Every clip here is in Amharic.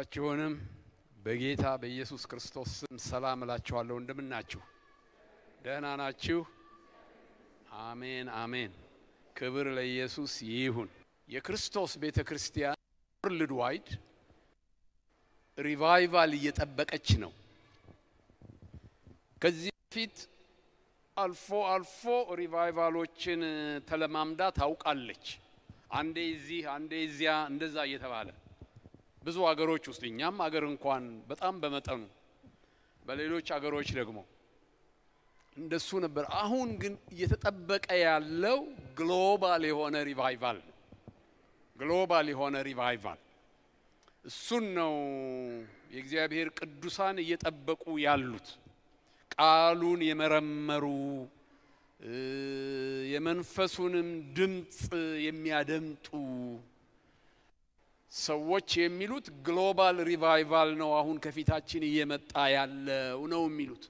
ሁላችሁንም በጌታ በኢየሱስ ክርስቶስ ስም ሰላም እላችኋለሁ። እንደምናችሁ? ደህና ናችሁ? አሜን አሜን። ክብር ለኢየሱስ ይሁን። የክርስቶስ ቤተ ክርስቲያን ወርልድ ዋይድ ሪቫይቫል እየጠበቀች ነው። ከዚህ በፊት አልፎ አልፎ ሪቫይቫሎችን ተለማምዳ ታውቃለች። አንዴ እዚህ አንዴ እዚያ እንደዛ እየተባለ ብዙ አገሮች ውስጥ እኛም አገር እንኳን በጣም በመጠኑ በሌሎች አገሮች ደግሞ እንደሱ ነበር። አሁን ግን እየተጠበቀ ያለው ግሎባል የሆነ ሪቫይቫል ነው። ግሎባል የሆነ ሪቫይቫል እሱን ነው የእግዚአብሔር ቅዱሳን እየጠበቁ ያሉት። ቃሉን የመረመሩ የመንፈሱንም ድምፅ የሚያደምጡ ሰዎች የሚሉት ግሎባል ሪቫይቫል ነው አሁን ከፊታችን እየመጣ ያለው ነው የሚሉት።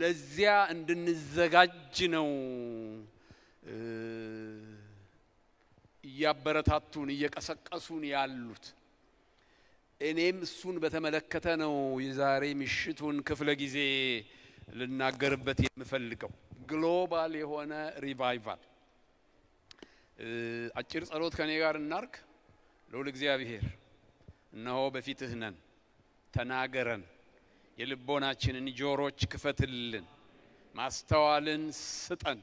ለዚያ እንድንዘጋጅ ነው እያበረታቱን እየቀሰቀሱን ያሉት። እኔም እሱን በተመለከተ ነው የዛሬ ምሽቱን ክፍለ ጊዜ ልናገርበት የምፈልገው ግሎባል የሆነ ሪቫይቫል። አጭር ጸሎት ከኔ ጋር እናርግ። ልዑል እግዚአብሔር እነሆ በፊትህ ነን፣ ተናገረን፣ የልቦናችንን ጆሮች ክፈትልን፣ ማስተዋልን ስጠን፣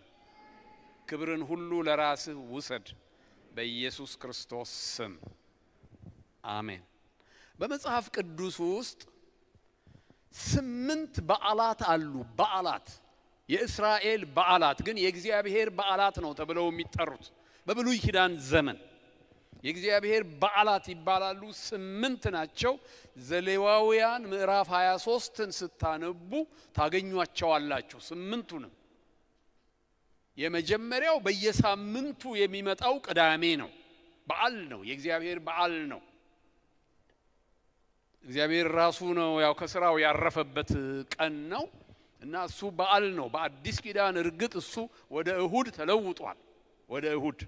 ክብርን ሁሉ ለራስህ ውሰድ። በኢየሱስ ክርስቶስ ስም አሜን። በመጽሐፍ ቅዱስ ውስጥ ስምንት በዓላት አሉ። በዓላት የእስራኤል በዓላት ግን የእግዚአብሔር በዓላት ነው ተብለው የሚጠሩት በብሉይ ኪዳን ዘመን የእግዚአብሔር በዓላት ይባላሉ። ስምንት ናቸው። ዘሌዋውያን ምዕራፍ 23ን ስታነቡ ታገኟቸዋላችሁ ስምንቱንም። የመጀመሪያው በየሳምንቱ የሚመጣው ቅዳሜ ነው። በዓል ነው። የእግዚአብሔር በዓል ነው። እግዚአብሔር ራሱ ነው ያው ከስራው ያረፈበት ቀን ነው እና እሱ በዓል ነው። በአዲስ ኪዳን እርግጥ እሱ ወደ እሁድ ተለውጧል። ወደ እሁድ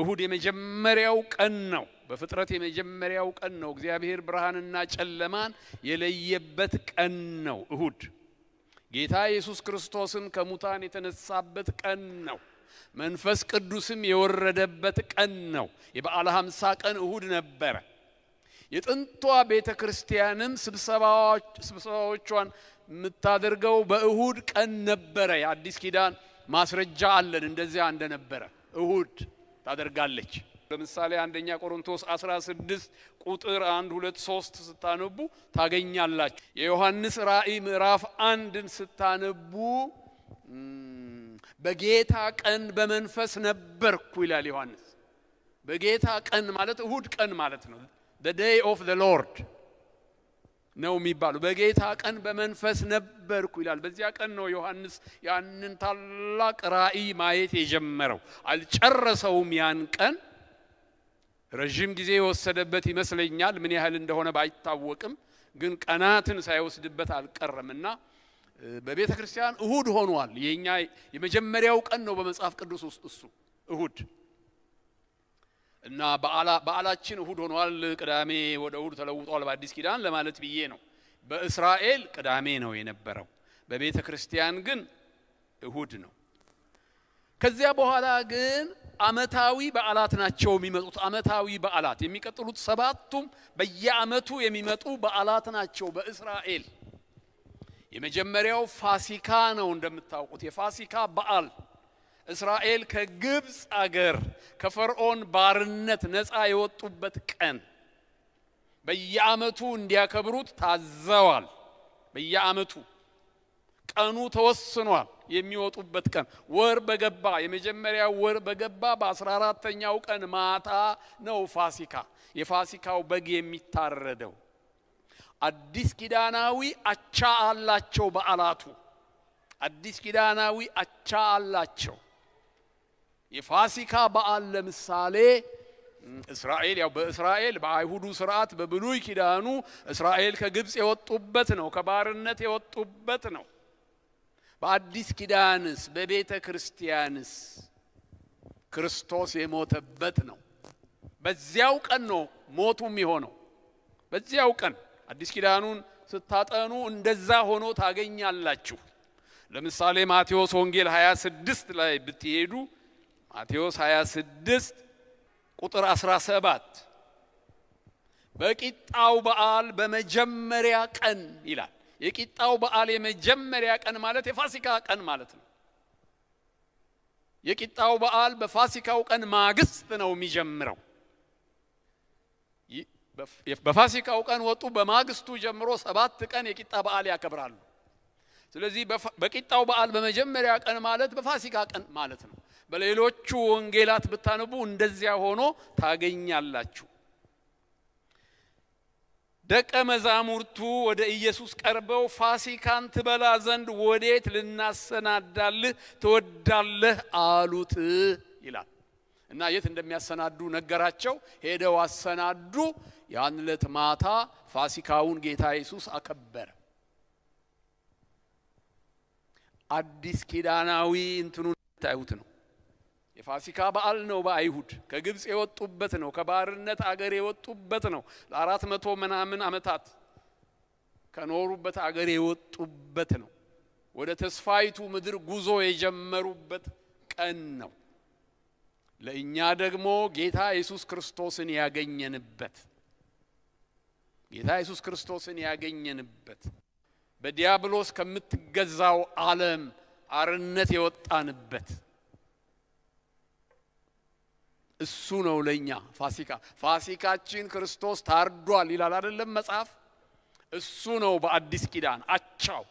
እሁድ የመጀመሪያው ቀን ነው። በፍጥረት የመጀመሪያው ቀን ነው። እግዚአብሔር ብርሃንና ጨለማን የለየበት ቀን ነው። እሁድ ጌታ ኢየሱስ ክርስቶስም ከሙታን የተነሳበት ቀን ነው። መንፈስ ቅዱስም የወረደበት ቀን ነው። የበዓለ ሃምሳ ቀን እሁድ ነበረ። የጥንቷ ቤተ ክርስቲያንም ስብሰባዎቿን የምታደርገው በእሁድ ቀን ነበረ። የአዲስ ኪዳን ማስረጃ አለን እንደዚያ እንደነበረ እሁድ ታደርጋለች። ለምሳሌ አንደኛ ቆሮንቶስ 16 ቁጥር 1 2 3 ስታነቡ ታገኛላችሁ። የዮሐንስ ራእይ ምዕራፍ አንድን ስታነቡ በጌታ ቀን በመንፈስ ነበርኩ ይላል ዮሐንስ። በጌታ ቀን ማለት እሁድ ቀን ማለት ነው። the day of the Lord ነው የሚባለው። በጌታ ቀን በመንፈስ ነበርኩ ይላል። በዚያ ቀን ነው ዮሐንስ ያንን ታላቅ ራእይ ማየት የጀመረው። አልጨረሰውም። ያን ቀን ረዥም ጊዜ የወሰደበት ይመስለኛል፣ ምን ያህል እንደሆነ ባይታወቅም፣ ግን ቀናትን ሳይወስድበት አልቀረምና በቤተ ክርስቲያን እሁድ ሆኗል። የኛ የመጀመሪያው ቀን ነው በመጽሐፍ ቅዱስ ውስጥ እሱ እሁድ እና በዓላችን እሁድ ሆኗል። ቅዳሜ ወደ እሁድ ተለውጧል በአዲስ ኪዳን ለማለት ብዬ ነው። በእስራኤል ቅዳሜ ነው የነበረው፣ በቤተ ክርስቲያን ግን እሁድ ነው። ከዚያ በኋላ ግን አመታዊ በዓላት ናቸው የሚመጡት። አመታዊ በዓላት የሚቀጥሉት ሰባቱም በየአመቱ የሚመጡ በዓላት ናቸው በእስራኤል። የመጀመሪያው ፋሲካ ነው። እንደምታውቁት የፋሲካ በዓል እስራኤል ከግብፅ አገር ከፈርዖን ባርነት ነፃ የወጡበት ቀን በየአመቱ እንዲያከብሩት ታዘዋል። በየአመቱ ቀኑ ተወስኗል። የሚወጡበት ቀን ወር በገባ የመጀመሪያው ወር በገባ በአስራ አራተኛው ቀን ማታ ነው ፋሲካ የፋሲካው በግ የሚታረደው። አዲስ ኪዳናዊ አቻ አላቸው በዓላቱ አዲስ ኪዳናዊ አቻ አላቸው። የፋሲካ በዓል ለምሳሌ እስራኤል ያው በእስራኤል በአይሁዱ ስርዓት በብሉይ ኪዳኑ እስራኤል ከግብፅ የወጡበት ነው፣ ከባርነት የወጡበት ነው። በአዲስ ኪዳንስ በቤተ ክርስቲያንስ ክርስቶስ የሞተበት ነው። በዚያው ቀን ነው ሞቱ የሆነው። በዚያው ቀን አዲስ ኪዳኑን ስታጠኑ እንደዛ ሆኖ ታገኛላችሁ። ለምሳሌ ማቴዎስ ወንጌል 26 ላይ ብትሄዱ ማቴዎስ 26 ቁጥር 17 በቂጣው በዓል በመጀመሪያ ቀን ይላል። የቂጣው በዓል የመጀመሪያ ቀን ማለት የፋሲካ ቀን ማለት ነው። የቂጣው በዓል በፋሲካው ቀን ማግስት ነው የሚጀምረው። በፋሲካው ቀን ወጡ፣ በማግስቱ ጀምሮ ሰባት ቀን የቂጣ በዓል ያከብራሉ። ስለዚህ በቂጣው በዓል በመጀመሪያ ቀን ማለት በፋሲካ ቀን ማለት ነው። በሌሎቹ ወንጌላት ብታነቡ እንደዚያ ሆኖ ታገኛላችሁ። ደቀ መዛሙርቱ ወደ ኢየሱስ ቀርበው ፋሲካን ትበላ ዘንድ ወዴት ልናሰናዳልህ ትወዳለህ አሉት ይላል እና የት እንደሚያሰናዱ ነገራቸው። ሄደው አሰናዱ። ያን ዕለት ማታ ፋሲካውን ጌታ ኢየሱስ አከበረ። አዲስ ኪዳናዊ እንትኑን ታዩት ነው። የፋሲካ በዓል ነው። በአይሁድ ከግብፅ የወጡበት ነው። ከባርነት አገር የወጡበት ነው። ለአራት መቶ ምናምን ዓመታት ከኖሩበት አገር የወጡበት ነው። ወደ ተስፋይቱ ምድር ጉዞ የጀመሩበት ቀን ነው። ለእኛ ደግሞ ጌታ ኢየሱስ ክርስቶስን ያገኘንበት ጌታ ኢየሱስ ክርስቶስን ያገኘንበት በዲያብሎስ ከምትገዛው ዓለም አርነት የወጣንበት እሱ ነው ለኛ ፋሲካ። ፋሲካችን ክርስቶስ ታርዷል ይላል አይደለም መጽሐፍ። እሱ ነው በአዲስ ኪዳን አቻው።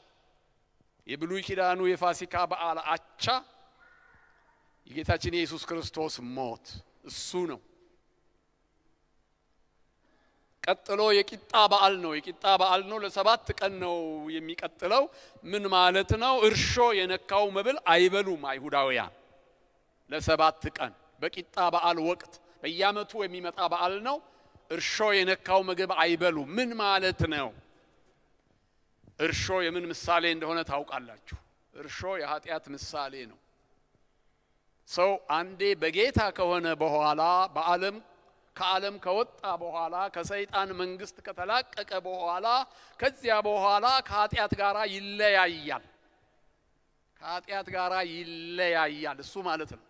የብሉይ ኪዳኑ የፋሲካ በዓል አቻ የጌታችን የኢየሱስ ክርስቶስ ሞት እሱ ነው። ቀጥሎ የቂጣ በዓል ነው። የቂጣ በዓል ነው። ለሰባት ቀን ነው የሚቀጥለው። ምን ማለት ነው? እርሾ የነካው መብል አይበሉም አይሁዳውያን ለሰባት ቀን በቂጣ በዓል ወቅት በየዓመቱ የሚመጣ በዓል ነው። እርሾ የነካው ምግብ አይበሉ። ምን ማለት ነው? እርሾ የምን ምሳሌ እንደሆነ ታውቃላችሁ። እርሾ የኃጢአት ምሳሌ ነው። ሰው አንዴ በጌታ ከሆነ በኋላ በዓለም ከዓለም ከወጣ በኋላ ከሰይጣን መንግስት ከተላቀቀ በኋላ ከዚያ በኋላ ከኃጢአት ጋር ይለያያል። ከኃጢአት ጋር ይለያያል። እሱ ማለት ነው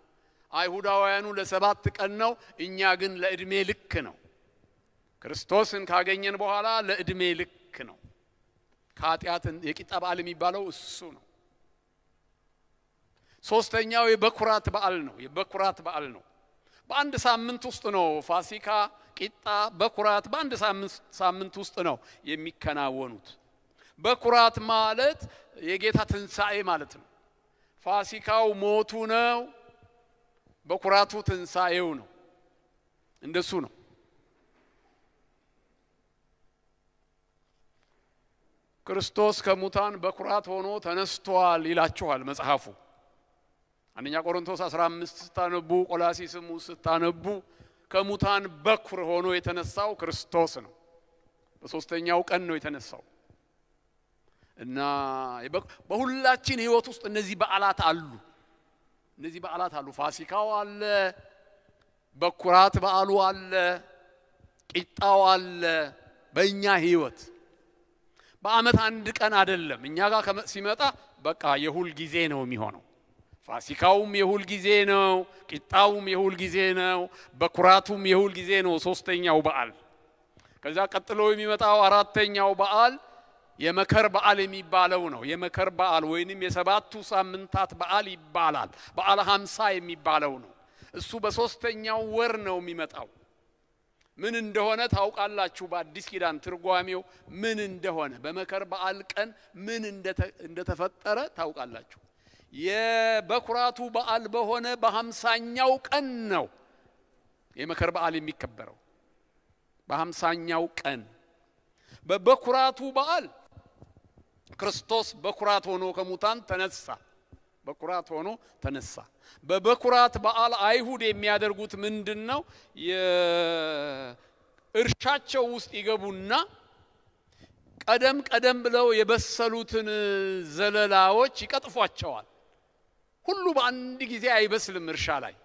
አይሁዳውያኑ ለሰባት ቀን ነው፣ እኛ ግን ለእድሜ ልክ ነው። ክርስቶስን ካገኘን በኋላ ለእድሜ ልክ ነው። ከኃጢአትን የቂጣ በዓል የሚባለው እሱ ነው። ሶስተኛው የበኩራት በዓል ነው። የበኩራት በዓል ነው። በአንድ ሳምንት ውስጥ ነው ፋሲካ፣ ቂጣ፣ በኩራት በአንድ ሳምንት ውስጥ ነው የሚከናወኑት። በኩራት ማለት የጌታ ትንሣኤ ማለት ነው። ፋሲካው ሞቱ ነው። በኩራቱ ትንሣኤው ነው። እንደሱ ነው። ክርስቶስ ከሙታን በኩራት ሆኖ ተነስቷል ይላችኋል መጽሐፉ። አንደኛ ቆሮንቶስ 15 ስታነቡ፣ ቆላሲስም ስታነቡ ከሙታን በኩር ሆኖ የተነሳው ክርስቶስ ነው። በሶስተኛው ቀን ነው የተነሳው እና በሁላችን ህይወት ውስጥ እነዚህ በዓላት አሉ። እነዚህ በዓላት አሉ። ፋሲካው አለ፣ በኩራት በዓሉ አለ፣ ቂጣው አለ። በእኛ ህይወት በአመት አንድ ቀን አይደለም። እኛ ጋር ሲመጣ በቃ የሁል ጊዜ ነው የሚሆነው። ፋሲካውም የሁል ጊዜ ነው፣ ቂጣውም የሁል ጊዜ ነው፣ በኩራቱም የሁል ጊዜ ነው። ሶስተኛው በዓል ከዛ ቀጥሎ የሚመጣው አራተኛው በዓል የመከር በዓል የሚባለው ነው። የመከር በዓል ወይንም የሰባቱ ሳምንታት በዓል ይባላል። በዓል ሀምሳ የሚባለው ነው። እሱ በሶስተኛው ወር ነው የሚመጣው። ምን እንደሆነ ታውቃላችሁ? በአዲስ ኪዳን ትርጓሜው ምን እንደሆነ በመከር በዓል ቀን ምን እንደተፈጠረ ታውቃላችሁ? የበኩራቱ በዓል በሆነ በሀምሳኛው ቀን ነው የመከር በዓል የሚከበረው። በሀምሳኛው ቀን በበኩራቱ በዓል ክርስቶስ በኩራት ሆኖ ከሙታን ተነሳ። በኩራት ሆኖ ተነሳ። በበኩራት በዓል አይሁድ የሚያደርጉት ምንድን ነው? እርሻቸው ውስጥ ይገቡና ቀደም ቀደም ብለው የበሰሉትን ዘለላዎች ይቀጥፏቸዋል። ሁሉ በአንድ ጊዜ አይበስልም። እርሻ ላይ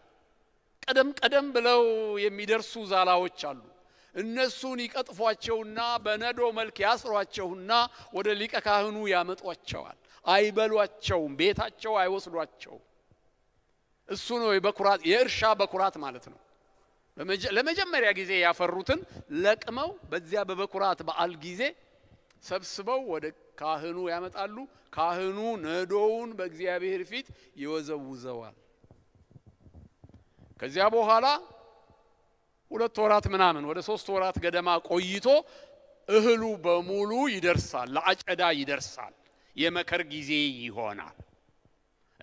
ቀደም ቀደም ብለው የሚደርሱ ዛላዎች አሉ። እነሱን ይቀጥፏቸውና በነዶ መልክ ያስሯቸውና ወደ ሊቀ ካህኑ ያመጧቸዋል። አይበሏቸውም፣ ቤታቸው አይወስዷቸውም። እሱ ነው የበኩራት የእርሻ በኩራት ማለት ነው። ለመጀመሪያ ጊዜ ያፈሩትን ለቅመው በዚያ በበኩራት በዓል ጊዜ ሰብስበው ወደ ካህኑ ያመጣሉ። ካህኑ ነዶውን በእግዚአብሔር ፊት ይወዘውዘዋል። ከዚያ በኋላ ሁለት ወራት ምናምን ወደ ሶስት ወራት ገደማ ቆይቶ እህሉ በሙሉ ይደርሳል፣ ለአጨዳ ይደርሳል። የመከር ጊዜ ይሆናል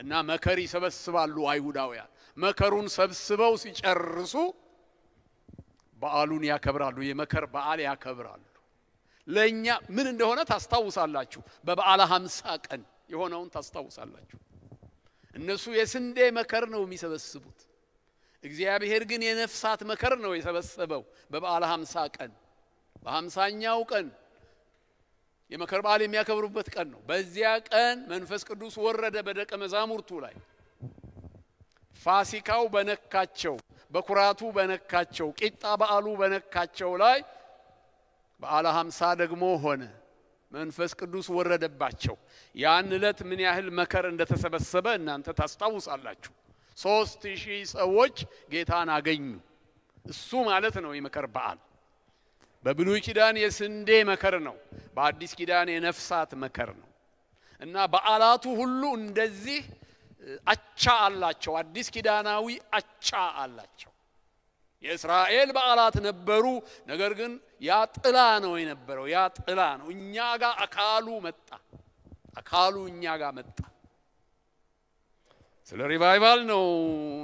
እና መከር ይሰበስባሉ አይሁዳውያን። መከሩን ሰብስበው ሲጨርሱ በዓሉን ያከብራሉ፣ የመከር በዓል ያከብራሉ። ለእኛ ምን እንደሆነ ታስታውሳላችሁ። በበዓለ ሀምሳ ቀን የሆነውን ታስታውሳላችሁ። እነሱ የስንዴ መከር ነው የሚሰበስቡት። እግዚአብሔር ግን የነፍሳት መከር ነው የሰበሰበው በበዓለ ሀምሳ ቀን በሀምሳኛው ቀን የመከር በዓል የሚያከብሩበት ቀን ነው። በዚያ ቀን መንፈስ ቅዱስ ወረደ በደቀ መዛሙርቱ ላይ ፋሲካው በነካቸው፣ በኩራቱ በነካቸው፣ ቂጣ በዓሉ በነካቸው ላይ በዓለ ሀምሳ ደግሞ ሆነ። መንፈስ ቅዱስ ወረደባቸው። ያን ዕለት ምን ያህል መከር እንደተሰበሰበ እናንተ ታስታውሳላችሁ። ሶስት ሺህ ሰዎች ጌታን አገኙ። እሱ ማለት ነው የመከር በዓል። በብሉይ ኪዳን የስንዴ መከር ነው፣ በአዲስ ኪዳን የነፍሳት መከር ነው እና በዓላቱ ሁሉ እንደዚህ አቻ አላቸው። አዲስ ኪዳናዊ አቻ አላቸው። የእስራኤል በዓላት ነበሩ። ነገር ግን ያ ጥላ ነው የነበረው። ያ ጥላ ነው። እኛ ጋር አካሉ መጣ። አካሉ እኛ ጋር መጣ። ስለ ሪቫይቫል ነው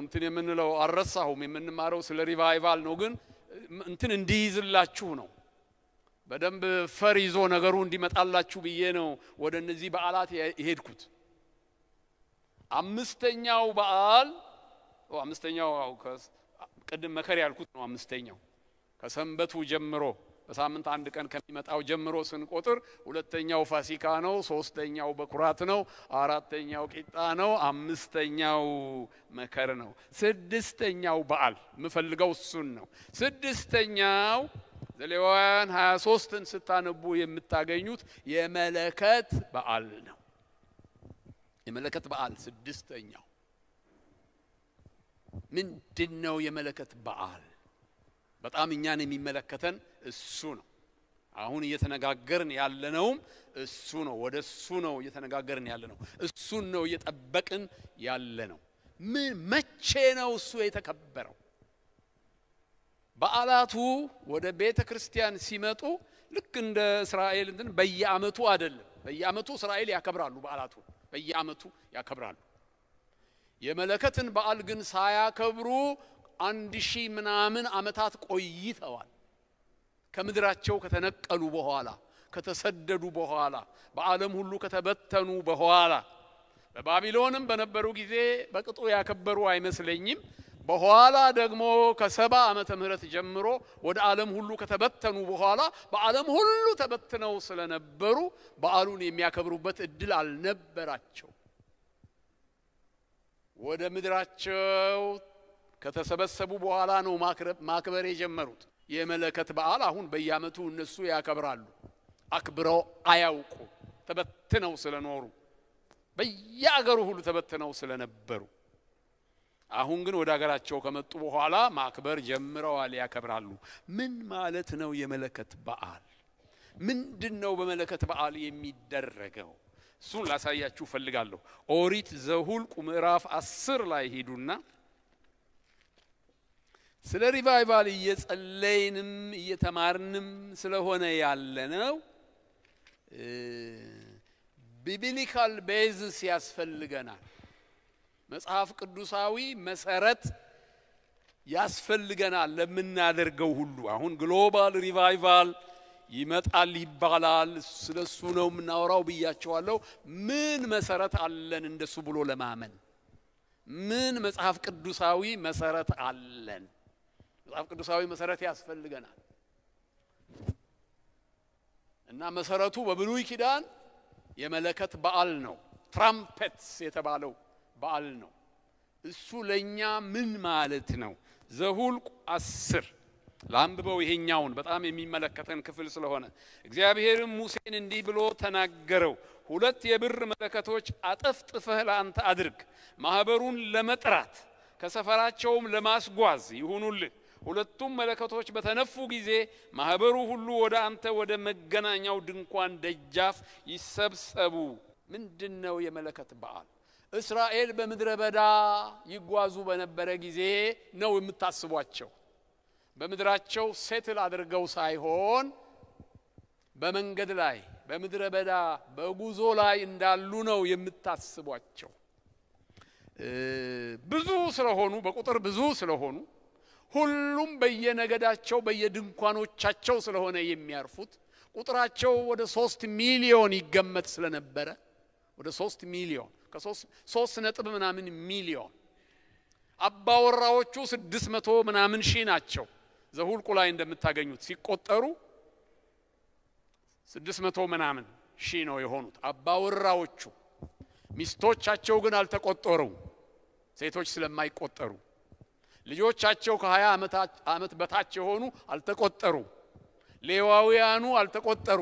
እንትን የምንለው አልረሳሁም። የምንማረው ስለ ሪቫይቫል ነው፣ ግን እንትን እንዲይዝላችሁ ነው። በደንብ ፈር ይዞ ነገሩ እንዲመጣላችሁ ብዬ ነው ወደ እነዚህ በዓላት የሄድኩት። አምስተኛው በዓል አምስተኛው ቅድም መከር ያልኩት ነው። አምስተኛው ከሰንበቱ ጀምሮ በሳምንት አንድ ቀን ከሚመጣው ጀምሮ ስንቆጥር ሁለተኛው ፋሲካ ነው፣ ሶስተኛው በኩራት ነው፣ አራተኛው ቂጣ ነው፣ አምስተኛው መከር ነው፣ ስድስተኛው በዓል የምፈልገው እሱን ነው። ስድስተኛው ዘሌዋውያን 23 ሶስትን ስታነቡ የምታገኙት የመለከት በዓል ነው። የመለከት በዓል ስድስተኛው ምንድን ነው? የመለከት በዓል በጣም እኛን የሚመለከተን እሱ ነው። አሁን እየተነጋገርን ያለነውም እሱ ነው። ወደ እሱ ነው እየተነጋገርን ያለነው። እሱን ነው እየጠበቅን ያለነው። ምን መቼ ነው እሱ የተከበረው? በዓላቱ ወደ ቤተ ክርስቲያን ሲመጡ ልክ እንደ እስራኤል እንትን በየአመቱ አይደለም። በየአመቱ እስራኤል ያከብራሉ፣ በዓላቱ በየአመቱ ያከብራሉ። የመለከትን በዓል ግን ሳያከብሩ አንድ ሺህ ምናምን አመታት ቆይተዋል። ከምድራቸው ከተነቀሉ በኋላ ከተሰደዱ በኋላ በዓለም ሁሉ ከተበተኑ በኋላ በባቢሎንም በነበሩ ጊዜ በቅጡ ያከበሩ አይመስለኝም። በኋላ ደግሞ ከሰባ ዓመተ ምህረት ጀምሮ ወደ ዓለም ሁሉ ከተበተኑ በኋላ በዓለም ሁሉ ተበትነው ስለነበሩ በዓሉን የሚያከብሩበት እድል አልነበራቸው። ወደ ምድራቸው ከተሰበሰቡ በኋላ ነው ማክበር የጀመሩት። የመለከት በዓል አሁን በየአመቱ እነሱ ያከብራሉ። አክብረው አያውቁ። ተበትነው ስለኖሩ በየአገሩ ሁሉ ተበትነው ስለነበሩ አሁን ግን ወደ አገራቸው ከመጡ በኋላ ማክበር ጀምረዋል፣ ያከብራሉ። ምን ማለት ነው የመለከት በዓል? ምንድን ነው በመለከት በዓል የሚደረገው? እሱን ላሳያችሁ ፈልጋለሁ። ኦሪት ዘሁልቁ ምዕራፍ አስር ላይ ሂዱና ስለ ሪቫይቫል እየጸለይንም እየተማርንም ስለሆነ ያለ ነው። ቢብሊካል ቤዝስ ያስፈልገናል። መጽሐፍ ቅዱሳዊ መሰረት ያስፈልገናል ለምናደርገው ሁሉ። አሁን ግሎባል ሪቫይቫል ይመጣል ይባላል፣ ስለ እሱ ነው የምናወራው ብያቸዋለሁ። ምን መሰረት አለን እንደሱ ብሎ ለማመን? ምን መጽሐፍ ቅዱሳዊ መሰረት አለን? መጽሐፍ ቅዱሳዊ መሰረት ያስፈልገናል እና መሰረቱ በብሉይ ኪዳን የመለከት በዓል ነው። ትራምፔትስ የተባለው በዓል ነው። እሱ ለእኛ ምን ማለት ነው? ዘሁልቁ አስር ላንብበው ይሄኛውን በጣም የሚመለከተን ክፍል ስለሆነ እግዚአብሔርም ሙሴን እንዲህ ብሎ ተናገረው። ሁለት የብር መለከቶች አጠፍጥፈህ ለአንተ አድርግ፣ ማህበሩን ለመጥራት ከሰፈራቸውም ለማስጓዝ ይሁኑልህ። ሁለቱም መለከቶች በተነፉ ጊዜ ማህበሩ ሁሉ ወደ አንተ ወደ መገናኛው ድንኳን ደጃፍ ይሰብሰቡ። ምንድን ነው የመለከት በዓል? እስራኤል በምድረ በዳ ይጓዙ በነበረ ጊዜ ነው የምታስቧቸው። በምድራቸው ሴትል አድርገው ሳይሆን በመንገድ ላይ በምድረ በዳ በጉዞ ላይ እንዳሉ ነው የምታስቧቸው። ብዙ ስለሆኑ በቁጥር ብዙ ስለሆኑ ሁሉም በየነገዳቸው በየድንኳኖቻቸው ስለሆነ የሚያርፉት ቁጥራቸው ወደ ሶስት ሚሊዮን ይገመት ስለነበረ ወደ ሶስት ሚሊዮን ከሶስት ነጥብ ምናምን ሚሊዮን አባወራዎቹ ስድስት መቶ ምናምን ሺህ ናቸው። ዘሁልቁ ላይ እንደምታገኙት ሲቆጠሩ ስድስት መቶ ምናምን ሺህ ነው የሆኑት አባወራዎቹ። ሚስቶቻቸው ግን አልተቆጠሩ፣ ሴቶች ስለማይቆጠሩ ልጆቻቸው ከ20 ዓመት በታች የሆኑ አልተቆጠሩ፣ ሌዋውያኑ አልተቆጠሩ።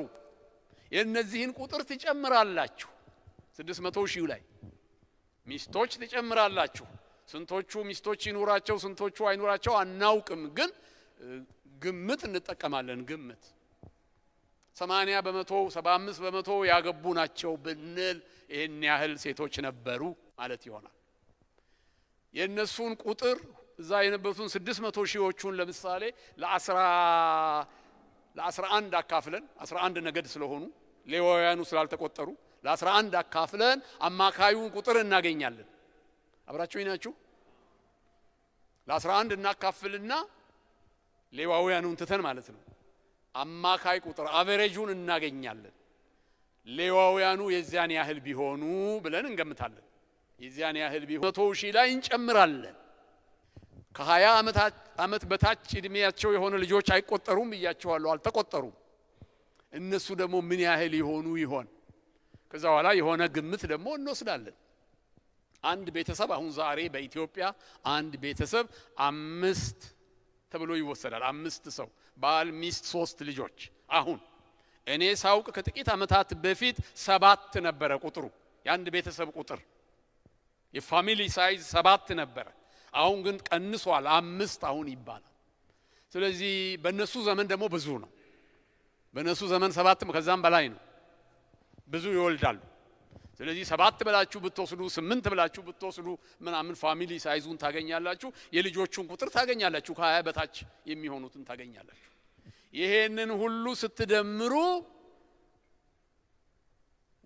የእነዚህን ቁጥር ትጨምራላችሁ። 600 መቶ ሺህ ላይ ሚስቶች ትጨምራላችሁ። ስንቶቹ ሚስቶች ይኑራቸው ስንቶቹ አይኑራቸው አናውቅም፣ ግን ግምት እንጠቀማለን። ግምት 80 በመቶ 75 በመቶ ያገቡ ናቸው ብንል ይህን ያህል ሴቶች ነበሩ ማለት ይሆናል። የእነሱን ቁጥር እዛ የነበሩትን ስድስት መቶ ሺዎቹን ለምሳሌ ለአስራ አንድ አካፍለን አስራ አንድ ነገድ ስለሆኑ ሌዋውያኑ ስላልተቆጠሩ ለአስራ አንድ አካፍለን አማካዩን ቁጥር እናገኛለን። አብራችሁ ናችሁ። ለአስራ አንድ እናካፍልና ሌዋውያኑን ትተን ማለት ነው አማካይ ቁጥር አቨሬጁን እናገኛለን። ሌዋውያኑ የዚያን ያህል ቢሆኑ ብለን እንገምታለን። የዚያን ያህል ቢሆኑ መቶ ሺህ ላይ እንጨምራለን። ከ20 ዓመት በታች እድሜያቸው የሆነ ልጆች አይቆጠሩም ብያቸዋለሁ። አልተቆጠሩም። እነሱ ደግሞ ምን ያህል ይሆኑ ይሆን? ከዛ በኋላ የሆነ ግምት ደግሞ እንወስዳለን። አንድ ቤተሰብ አሁን ዛሬ በኢትዮጵያ አንድ ቤተሰብ አምስት ተብሎ ይወሰዳል። አምስት ሰው ባል፣ ሚስት፣ ሶስት ልጆች። አሁን እኔ ሳውቅ ከጥቂት ዓመታት በፊት ሰባት ነበረ ቁጥሩ። የአንድ ቤተሰብ ቁጥር የፋሚሊ ሳይዝ ሰባት ነበረ። አሁን ግን ቀንሷል፣ አምስት አሁን ይባላል። ስለዚህ በእነሱ ዘመን ደግሞ ብዙ ነው። በእነሱ ዘመን ሰባትም ከዛም በላይ ነው። ብዙ ይወልዳሉ። ስለዚህ ሰባት ብላችሁ ብትወስዱ ስምንት ብላችሁ ብትወስዱ ምናምን ፋሚሊ ሳይዙን ታገኛላችሁ። የልጆቹን ቁጥር ታገኛላችሁ። ከሀያ በታች የሚሆኑትን ታገኛላችሁ። ይሄንን ሁሉ ስትደምሩ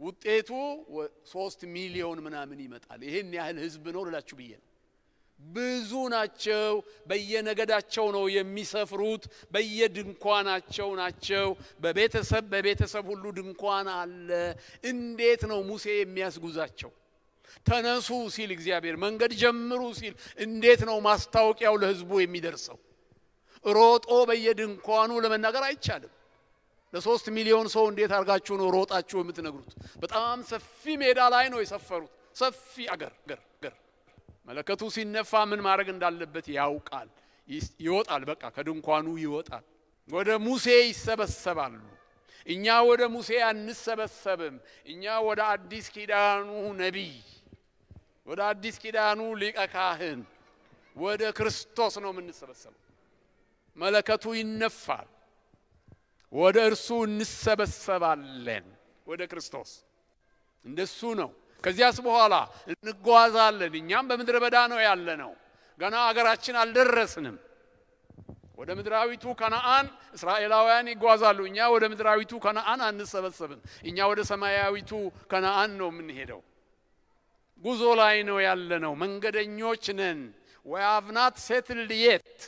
ውጤቱ ሶስት ሚሊዮን ምናምን ይመጣል። ይሄን ያህል ህዝብ ነው ልላችሁ ብዬ ነው። ብዙ ናቸው። በየነገዳቸው ነው የሚሰፍሩት፣ በየድንኳናቸው ናቸው። በቤተሰብ በቤተሰብ ሁሉ ድንኳን አለ። እንዴት ነው ሙሴ የሚያስጉዛቸው? ተነሱ ሲል እግዚአብሔር፣ መንገድ ጀምሩ ሲል እንዴት ነው ማስታወቂያው ለሕዝቡ የሚደርሰው? ሮጦ በየድንኳኑ ለመናገር አይቻልም። ለሶስት ሚሊዮን ሰው እንዴት አድርጋችሁ ነው ሮጣችሁ የምትነግሩት? በጣም ሰፊ ሜዳ ላይ ነው የሰፈሩት። ሰፊ አገር ገር ገር መለከቱ ሲነፋ ምን ማድረግ እንዳለበት ያውቃል። ይወጣል፣ በቃ ከድንኳኑ ይወጣል። ወደ ሙሴ ይሰበሰባሉ። እኛ ወደ ሙሴ አንሰበሰብም። እኛ ወደ አዲስ ኪዳኑ ነቢይ፣ ወደ አዲስ ኪዳኑ ሊቀ ካህን፣ ወደ ክርስቶስ ነው የምንሰበሰበው። መለከቱ ይነፋል፣ ወደ እርሱ እንሰበሰባለን። ወደ ክርስቶስ እንደሱ ነው። ከዚያስ በኋላ እንጓዛለን። እኛም በምድረ በዳ ነው ያለ ነው። ገና አገራችን አልደረስንም። ወደ ምድራዊቱ ከነአን እስራኤላውያን ይጓዛሉ። እኛ ወደ ምድራዊቱ ከነአን አንሰበሰብም። እኛ ወደ ሰማያዊቱ ከነአን ነው የምንሄደው። ጉዞ ላይ ነው ያለ ነው። መንገደኞች ነን። ወያብናት ሴትልድ የት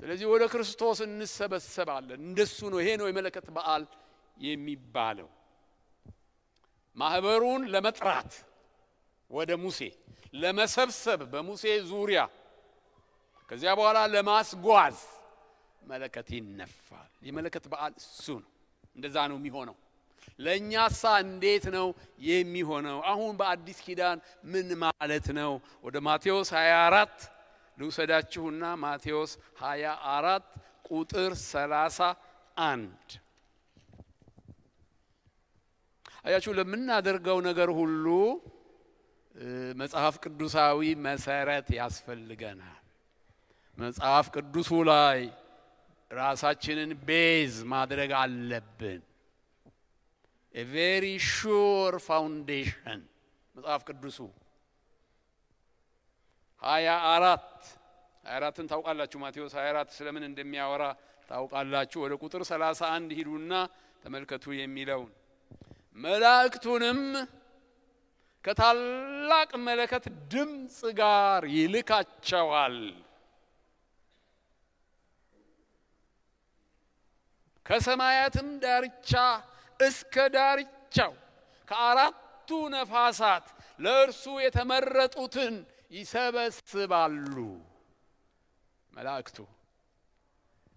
ስለዚህ ወደ ክርስቶስ እንሰበሰባለን። እንደሱ ነው። ይሄ ነው የመለከት በዓል የሚባለው። ማህበሩን ለመጥራት ወደ ሙሴ ለመሰብሰብ በሙሴ ዙሪያ ከዚያ በኋላ ለማስጓዝ መለከት ይነፋል። የመለከት በዓል እሱ ነው። እንደዛ ነው የሚሆነው። ለእኛሳ እንዴት ነው የሚሆነው? አሁን በአዲስ ኪዳን ምን ማለት ነው? ወደ ማቴዎስ 24 ልውሰዳችሁና ማቴዎስ 24 ቁጥር 31 አያችሁ ለምናደርገው ነገር ሁሉ መጽሐፍ ቅዱሳዊ መሰረት ያስፈልገናል። መጽሐፍ ቅዱሱ ላይ ራሳችንን ቤዝ ማድረግ አለብን። ቬሪ ሹር ፋውንዴሽን መጽሐፍ ቅዱሱ ሀያ አራት ሀያ አራትን ታውቃላችሁ። ማቴዎስ ሀያ አራት ስለምን እንደሚያወራ ታውቃላችሁ። ወደ ቁጥር ሰላሳ አንድ ሂዱና ተመልከቱ የሚለውን መላእክቱንም ከታላቅ መለከት ድምፅ ጋር ይልካቸዋል። ከሰማያትም ዳርቻ እስከ ዳርቻው ከአራቱ ነፋሳት ለእርሱ የተመረጡትን ይሰበስባሉ። መላእክቱ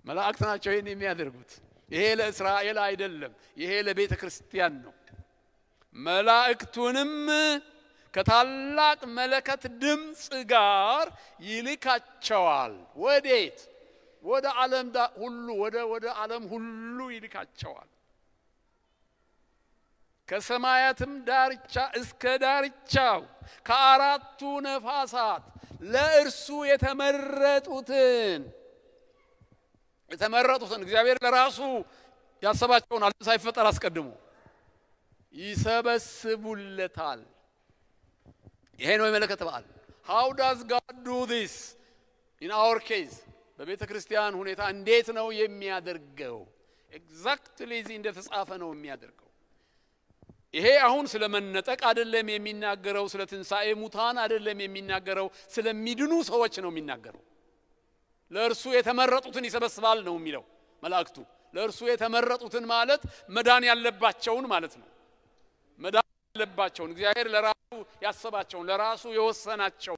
መላእክት ናቸው ይህን የሚያደርጉት። ይሄ ለእስራኤል አይደለም፣ ይሄ ለቤተ ክርስቲያን ነው። መላእክቱንም ከታላቅ መለከት ድምፅ ጋር ይልካቸዋል። ወዴት? ወደ ዓለም ሁሉ ወደ ወደ ዓለም ሁሉ ይልካቸዋል። ከሰማያትም ዳርቻ እስከ ዳርቻው ከአራቱ ነፋሳት ለእርሱ የተመረጡትን የተመረጡትን እግዚአብሔር ለራሱ ያሰባቸውን ዓለም ሳይፈጠር አስቀድሞ ይሰበስቡለታል። ይሄ ነው የመለከት በዓል። ሃው ዳዝ ጋድ ዱ ዚስ ኢን አወር ኬዝ በቤተ ክርስቲያን ሁኔታ እንዴት ነው የሚያደርገው? ኤግዛክትሊ እዚህ እንደተጻፈ ነው የሚያደርገው። ይሄ አሁን ስለ መነጠቅ አይደለም የሚናገረው፣ ስለ ትንሣኤ ሙታን አይደለም የሚናገረው፣ ስለሚድኑ ሰዎች ነው የሚናገረው። ለእርሱ የተመረጡትን ይሰበስባል ነው የሚለው መላእክቱ። ለእርሱ የተመረጡትን ማለት መዳን ያለባቸውን ማለት ነው። መዳን ያለባቸውን እግዚአብሔር ለራሱ ያሰባቸውን ለራሱ የወሰናቸው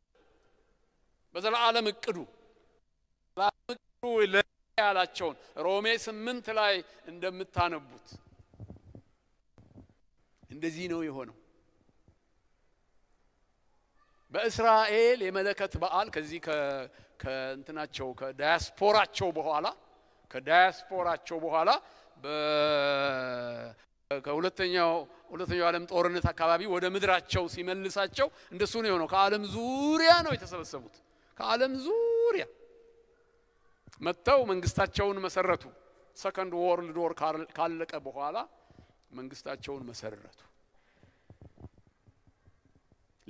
በዘላለም እቅዱ ዘላለም እቅዱ ያላቸውን ሮሜ ስምንት ላይ እንደምታነቡት እንደዚህ ነው የሆነው። በእስራኤል የመለከት በዓል ከዚህ ከእንትናቸው ከዳያስፖራቸው በኋላ ከዳያስፖራቸው በኋላ ከሁለተኛው ሁለተኛው ዓለም ጦርነት አካባቢ ወደ ምድራቸው ሲመልሳቸው እንደሱ ነው የሆነው። ከዓለም ዙሪያ ነው የተሰበሰቡት። ከዓለም ዙሪያ መጥተው መንግስታቸውን መሰረቱ። ሰከንድ ወርልድ ወር ካለቀ በኋላ መንግስታቸውን መሰረቱ።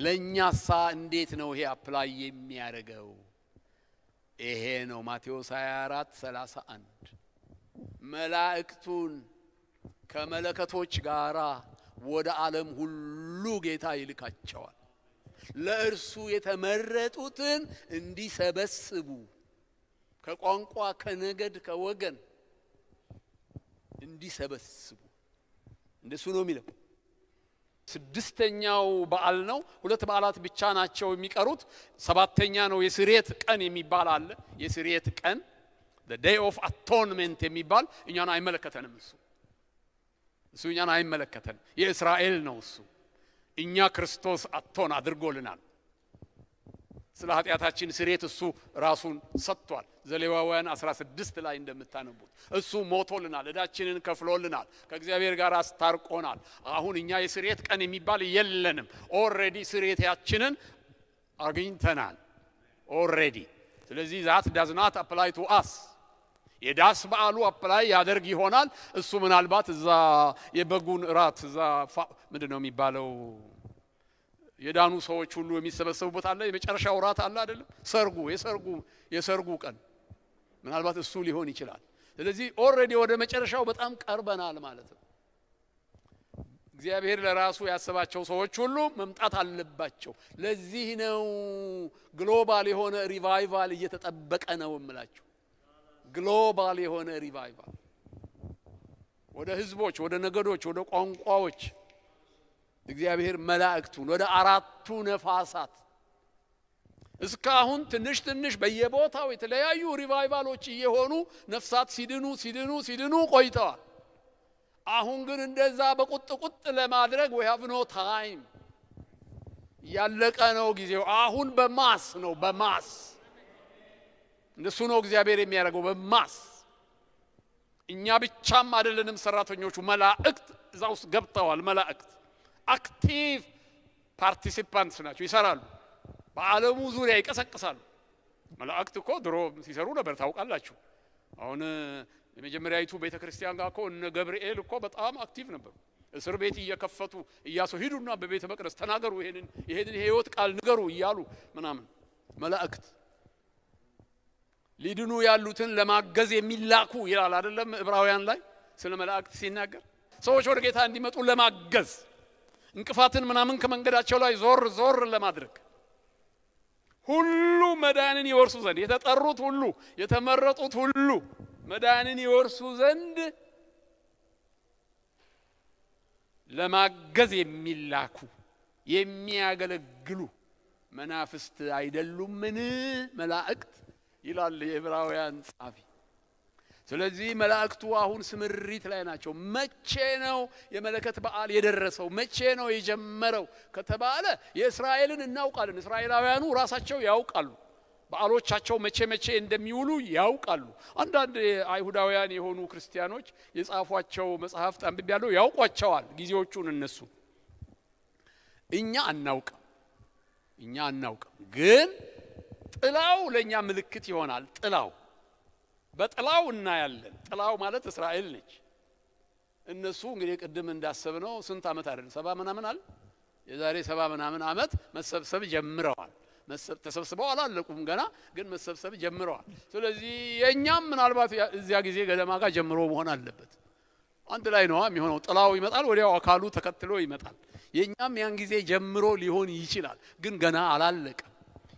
ለእኛሳ እንዴት ነው ይሄ አፕላይ የሚያደርገው? ይሄ ነው ማቴዎስ 24 31 መላእክቱን ከመለከቶች ጋራ ወደ ዓለም ሁሉ ጌታ ይልካቸዋል። ለእርሱ የተመረጡትን እንዲሰበስቡ ከቋንቋ፣ ከነገድ፣ ከወገን እንዲሰበስቡ እንደሱ ነው የሚለው። ስድስተኛው በዓል ነው። ሁለት በዓላት ብቻ ናቸው የሚቀሩት። ሰባተኛ ነው የስርየት ቀን የሚባል አለ። የስርየት ቀን ዴይ ኦፍ አቶንሜንት የሚባል እኛን አይመለከተንም እሱ እሱ እኛን አይመለከተን። የእስራኤል ነው እሱ። እኛ ክርስቶስ አቶን አድርጎልናል። ስለ ኃጢአታችን ስሬት እሱ ራሱን ሰጥቷል። ዘሌዋውያን 16 ላይ እንደምታነቡት እሱ ሞቶልናል፣ እዳችንን ከፍሎልናል፣ ከእግዚአብሔር ጋር አስታርቆናል። አሁን እኛ የስሬት ቀን የሚባል የለንም። ኦሬዲ ስሬታችንን አግኝተናል ኦሬዲ ስለዚህ ዛት ዳዝናት አፕላይ ቱ አስ የዳስ በዓሉ አፕላይ ያደርግ ይሆናል። እሱ ምናልባት እዛ የበጉን እራት እዛ ምንድን ነው የሚባለው የዳኑ ሰዎች ሁሉ የሚሰበሰቡበት አለ። የመጨረሻው እራት አለ አይደለም፣ ሰርጉ የሰርጉ የሰርጉ ቀን ምናልባት እሱ ሊሆን ይችላል። ስለዚህ ኦልሬዲ ወደ መጨረሻው በጣም ቀርበናል ማለት ነው። እግዚአብሔር ለራሱ ያሰባቸው ሰዎች ሁሉ መምጣት አለባቸው። ለዚህ ነው ግሎባል የሆነ ሪቫይቫል እየተጠበቀ ነው እምላቸው። ግሎባል የሆነ ሪቫይቫል ወደ ህዝቦች፣ ወደ ነገዶች፣ ወደ ቋንቋዎች እግዚአብሔር መላእክቱን ወደ አራቱ ነፋሳት እስካሁን ትንሽ ትንሽ በየቦታው የተለያዩ ሪቫይቫሎች እየሆኑ ነፍሳት ሲድኑ ሲድኑ ሲድኑ ቆይተዋል። አሁን ግን እንደዛ በቁጥ ቁጥ ለማድረግ ወያብ ኖ ታይም ያለቀ ነው ጊዜው። አሁን በማስ ነው በማስ እንደሱ ነው እግዚአብሔር የሚያደርገው በማስ እኛ ብቻም አይደለንም ሰራተኞቹ መላእክት እዛ ውስጥ ገብተዋል መላእክት አክቲቭ ፓርቲሲፓንትስ ናቸው ይሰራሉ በአለሙ ዙሪያ ይቀሰቅሳሉ መላእክት እኮ ድሮ ሲሰሩ ነበር ታውቃላችሁ አሁን የመጀመሪያዊቱ ቤተ ክርስቲያን ጋር እኮ እነ ገብርኤል እኮ በጣም አክቲቭ ነበሩ እስር ቤት እየከፈቱ እያሰው ሂዱና በቤተ መቅደስ ተናገሩ ይሄንን ይሄንን የህይወት ቃል ንገሩ እያሉ ምናምን መላእክት ሊድኑ ያሉትን ለማገዝ የሚላኩ ይላል አይደለም ዕብራውያን ላይ ስለ መላእክት ሲናገር ሰዎች ወደ ጌታ እንዲመጡ ለማገዝ እንቅፋትን ምናምን ከመንገዳቸው ላይ ዞር ዞር ለማድረግ ሁሉ መዳንን ይወርሱ ዘንድ የተጠሩት ሁሉ የተመረጡት ሁሉ መዳንን ይወርሱ ዘንድ ለማገዝ የሚላኩ የሚያገለግሉ መናፍስት አይደሉምን መላእክት? ይላል የዕብራውያን ጻፊ። ስለዚህ መላእክቱ አሁን ስምሪት ላይ ናቸው። መቼ ነው የመለከት በዓል የደረሰው? መቼ ነው የጀመረው ከተባለ የእስራኤልን እናውቃለን። እስራኤላውያኑ ራሳቸው ያውቃሉ። በዓሎቻቸው መቼ መቼ እንደሚውሉ ያውቃሉ። አንዳንድ አይሁዳውያን የሆኑ ክርስቲያኖች የጻፏቸው መጽሐፍት ያለው ያውቋቸዋል ጊዜዎቹን። እነሱ እኛ አናውቅም፣ እኛ አናውቅም ግን ጥላው ለእኛ ምልክት ይሆናል። ጥላው በጥላው እናያለን። ጥላው ማለት እስራኤል ነች። እነሱ እንግዲህ ቅድም እንዳሰብነው ስንት ዓመት አይደለም ሰባ ምናምን አለ የዛሬ ሰባ ምናምን ዓመት መሰብሰብ ጀምረዋል። ተሰብስበው አላለቁም ገና ግን መሰብሰብ ጀምረዋል። ስለዚህ የእኛም ምናልባት እዚያ ጊዜ ገደማ ጋር ጀምሮ መሆን አለበት። አንድ ላይ ነዋ የሚሆነው። ጥላው ይመጣል፣ ወዲያው አካሉ ተከትሎ ይመጣል። የእኛም ያን ጊዜ ጀምሮ ሊሆን ይችላል፣ ግን ገና አላለቀም።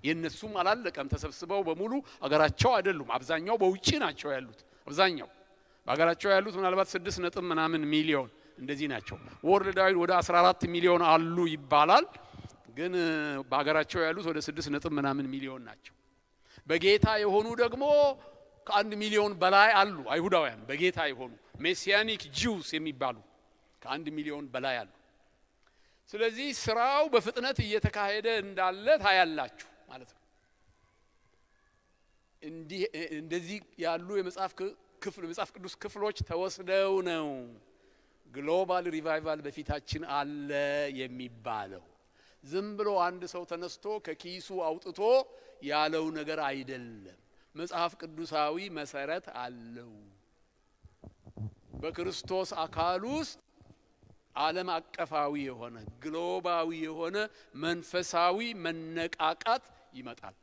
የእነሱም አላለቀም። ተሰብስበው በሙሉ አገራቸው አይደሉም። አብዛኛው በውጭ ናቸው ያሉት። አብዛኛው በሀገራቸው ያሉት ምናልባት ስድስት ነጥብ ምናምን ሚሊዮን እንደዚህ ናቸው። ወርልድ ወደ 14 ሚሊዮን አሉ ይባላል። ግን በሀገራቸው ያሉት ወደ ስድስት ነጥብ ምናምን ሚሊዮን ናቸው። በጌታ የሆኑ ደግሞ ከአንድ ሚሊዮን በላይ አሉ። አይሁዳውያን በጌታ የሆኑ ሜሲያኒክ ጂውስ የሚባሉ ከአንድ ሚሊዮን በላይ አሉ። ስለዚህ ስራው በፍጥነት እየተካሄደ እንዳለ ታያላችሁ። ማለት ነው። እንደዚህ ያሉ የመጽሐፍ ክፍል መጽሐፍ ቅዱስ ክፍሎች ተወስደው ነው ግሎባል ሪቫይቫል በፊታችን አለ የሚባለው። ዝም ብሎ አንድ ሰው ተነስቶ ከኪሱ አውጥቶ ያለው ነገር አይደለም። መጽሐፍ ቅዱሳዊ መሰረት አለው። በክርስቶስ አካል ውስጥ ዓለም አቀፋዊ የሆነ ግሎባዊ የሆነ መንፈሳዊ መነቃቃት ይመጣል።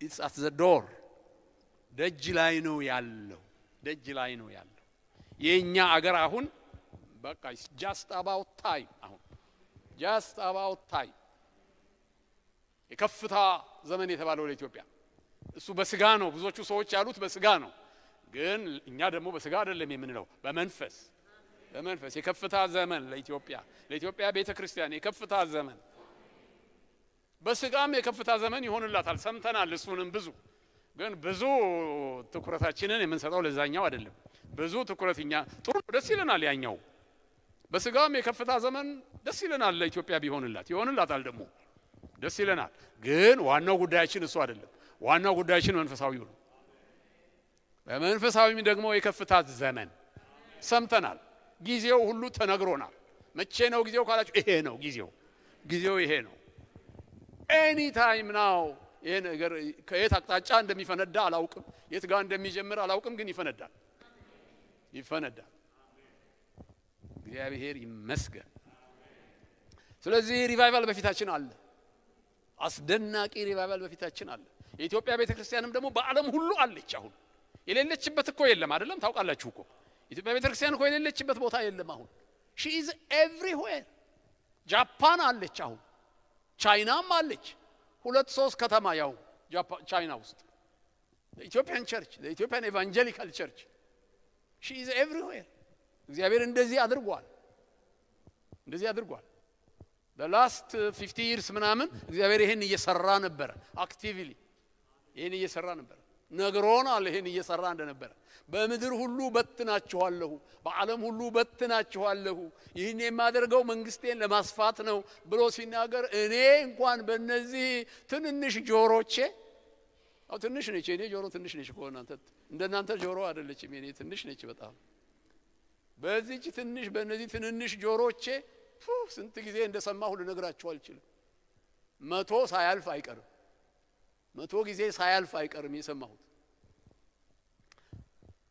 ኢትስ አት ዘ ዶር ደጅ ላይ ነው ያለው፣ ደጅ ላይ ነው ያለው። የእኛ አገር አሁን በቃ ጃስት አባውት ታይም አሁን ጃስት አባውት ታይም የከፍታ ዘመን የተባለው ለኢትዮጵያ እሱ በስጋ ነው። ብዙዎቹ ሰዎች ያሉት በስጋ ነው፣ ግን እኛ ደግሞ በስጋ አይደለም የምንለው በመንፈስ በመንፈስ የከፍታ ዘመን ለኢትዮጵያ ለኢትዮጵያ ቤተ ክርስቲያን የከፍታ ዘመን በስጋም የከፍታ ዘመን ይሆንላታል። ሰምተናል። እሱንም ብዙ ግን ብዙ ትኩረታችንን የምንሰጠው ለዛኛው አይደለም። ብዙ ትኩረትኛ ጥሩ ደስ ይለናል። ያኛው በስጋም የከፍታ ዘመን ደስ ይለናል። ለኢትዮጵያ ቢሆንላት ይሆንላታል፣ ደግሞ ደስ ይለናል። ግን ዋናው ጉዳያችን እሱ አይደለም። ዋናው ጉዳያችን መንፈሳዊ ነው። በመንፈሳዊም ደግሞ የከፍታ ዘመን ሰምተናል። ጊዜው ሁሉ ተነግሮናል። መቼ ነው ጊዜው ካላችሁ፣ ይሄ ነው ጊዜው። ጊዜው ይሄ ነው። ኤኒ ታይም ናው ይሄ ነገር ከየት አቅጣጫ እንደሚፈነዳ አላውቅም፣ የት ጋር እንደሚጀምር አላውቅም፣ ግን ይፈነዳል ይፈነዳል። እግዚአብሔር ይመስገን። ስለዚህ ሪቫይቫል በፊታችን አለ። አስደናቂ ሪቫይቫል በፊታችን አለ። የኢትዮጵያ ቤተ ክርስቲያንም ደግሞ በዓለም ሁሉ አለች። አሁን የሌለችበት እኮ የለም አይደለም? ታውቃላችሁ እኮ ኢትዮጵያ ቤተ ክርስቲያን እኮ የሌለችበት ቦታ የለም። አሁን ሺ ኢዝ ኤቭሪዌር። ጃፓን አለች አሁን ቻይናም አለች። ሁለት ሶስት ከተማ ያው ቻይና ውስጥ ኢትዮጵያን ቸርች ኢትዮጵያን ኤቫንጀሊካል ቸርች ሺ ኢዝ ኤቭሪዌር። እግዚአብሔር እንደዚህ አድርጓል፣ እንደዚህ አድርጓል። በላስት ፊፍቲ ይርስ ምናምን እግዚአብሔር ይህን እየሰራ ነበረ፣ አክቲቪሊ ይህን እየሰራ ነበረ። ነግሮናል ይሄን እየሰራ እንደነበረ በምድር ሁሉ በትናችኋለሁ፣ በዓለም ሁሉ በትናችኋለሁ፣ ይህን የማደርገው መንግስቴን ለማስፋት ነው ብሎ ሲናገር እኔ እንኳን በእነዚህ ትንንሽ ጆሮቼ አው ትንሽ ነች እኔ ጆሮ ትንሽ ነች እኮ እንደናንተ ጆሮ አይደለችም እኔ ትንሽ ነች በጣም በዚህች ትንሽ በእነዚህ ትንንሽ ጆሮቼ ስንት ጊዜ እንደሰማሁ ልነግራችሁ አልችልም መቶ ሳያልፍ አይቀርም መቶ ጊዜ ሳያልፍ አይቀርም የሰማሁት።